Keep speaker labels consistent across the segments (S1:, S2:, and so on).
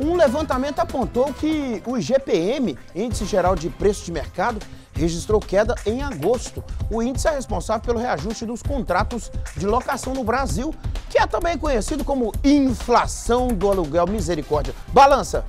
S1: Um levantamento apontou que o IGPM, Índice Geral de Preço de Mercado, registrou queda em agosto. O índice é responsável pelo reajuste dos contratos de locação no Brasil, que é também conhecido como inflação do aluguel. Misericórdia.
S2: Balança,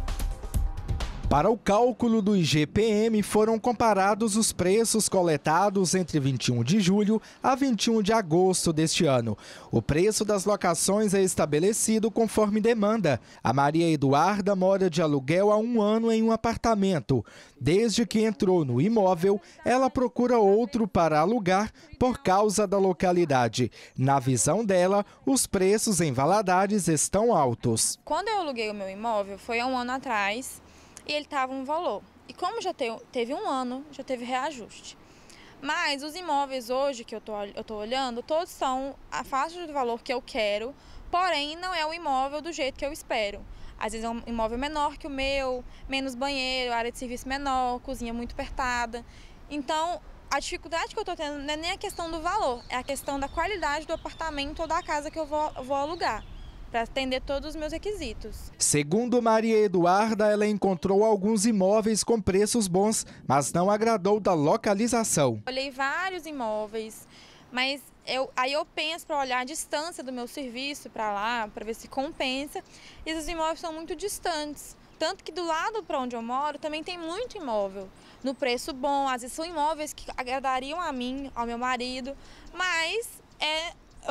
S2: para o cálculo do IGPM, foram comparados os preços coletados entre 21 de julho a 21 de agosto deste ano. O preço das locações é estabelecido conforme demanda. A Maria Eduarda mora de aluguel há um ano em um apartamento. Desde que entrou no imóvel, ela procura outro para alugar por causa da localidade. Na visão dela, os preços em Valadares estão altos.
S3: Quando eu aluguei o meu imóvel, foi há um ano atrás e ele estava um valor. E como já teve um ano, já teve reajuste. Mas os imóveis hoje que eu tô, eu tô olhando, todos são a faixa de valor que eu quero, porém não é o imóvel do jeito que eu espero. Às vezes é um imóvel menor que o meu, menos banheiro, área de serviço menor, cozinha muito apertada. Então, a dificuldade que eu estou tendo não é nem a questão do valor, é a questão da qualidade do apartamento ou da casa que eu vou, vou alugar para atender todos os meus requisitos.
S2: Segundo Maria Eduarda, ela encontrou alguns imóveis com preços bons, mas não agradou da localização.
S3: Olhei vários imóveis, mas eu, aí eu penso para olhar a distância do meu serviço para lá, para ver se compensa. E esses imóveis são muito distantes. Tanto que do lado para onde eu moro também tem muito imóvel. No preço bom, às vezes são imóveis que agradariam a mim, ao meu marido, mas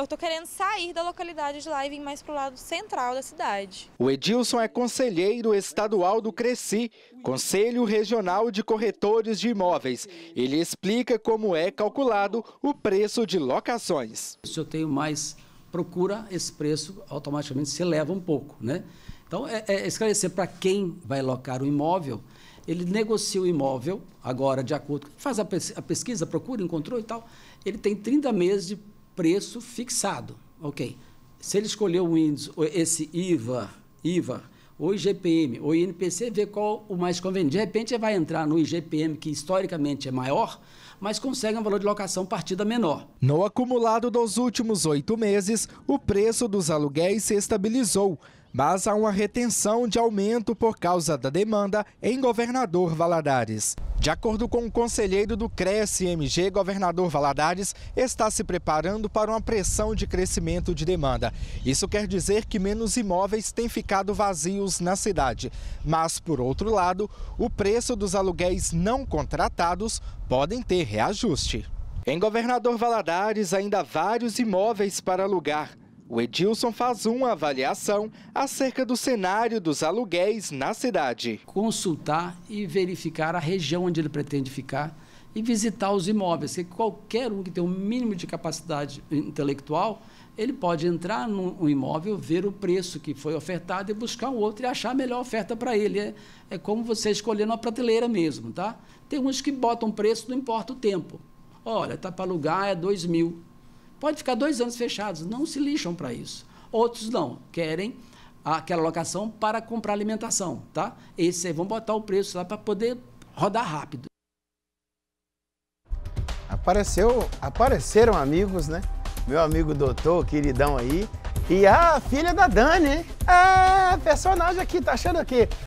S3: eu tô querendo sair da localidade de lá e vir mais pro lado central da cidade.
S2: O Edilson é conselheiro estadual do Cresci, Conselho Regional de Corretores de Imóveis. Ele explica como é calculado o preço de locações.
S1: Se eu tenho mais procura, esse preço automaticamente se eleva um pouco, né? Então, é, é esclarecer para quem vai locar o imóvel, ele negocia o imóvel, agora de acordo, faz a pesquisa, procura, encontrou e tal, ele tem 30 meses de preço fixado. Ok. Se ele escolher o índice, esse IVA, IVA ou IGPM ou INPC, vê qual o mais conveniente. De repente, ele vai entrar no IGPM, que historicamente é maior, mas consegue um valor de locação partida menor.
S2: No acumulado dos últimos oito meses, o preço dos aluguéis se estabilizou mas há uma retenção de aumento por causa da demanda em Governador Valadares. De acordo com o conselheiro do CRES-MG, governador Valadares está se preparando para uma pressão de crescimento de demanda. Isso quer dizer que menos imóveis têm ficado vazios na cidade. Mas, por outro lado, o preço dos aluguéis não contratados podem ter reajuste. Em Governador Valadares, ainda há vários imóveis para alugar. O Edilson faz uma avaliação acerca do cenário dos aluguéis
S1: na cidade. Consultar e verificar a região onde ele pretende ficar e visitar os imóveis, que qualquer um que tem um mínimo de capacidade intelectual, ele pode entrar num imóvel, ver o preço que foi ofertado e buscar um outro e achar a melhor oferta para ele. É, é como você escolher uma prateleira mesmo, tá? Tem uns que botam preço, não importa o tempo. Olha, tá para alugar, é dois mil Pode ficar dois anos fechados, não se lixam para isso. Outros não, querem aquela locação para comprar alimentação, tá? Esse aí, vão botar o preço lá para poder rodar rápido. Apareceu, apareceram amigos, né? Meu amigo doutor,
S3: queridão aí. E a filha da Dani, hein? Ah, personagem aqui, tá achando o quê?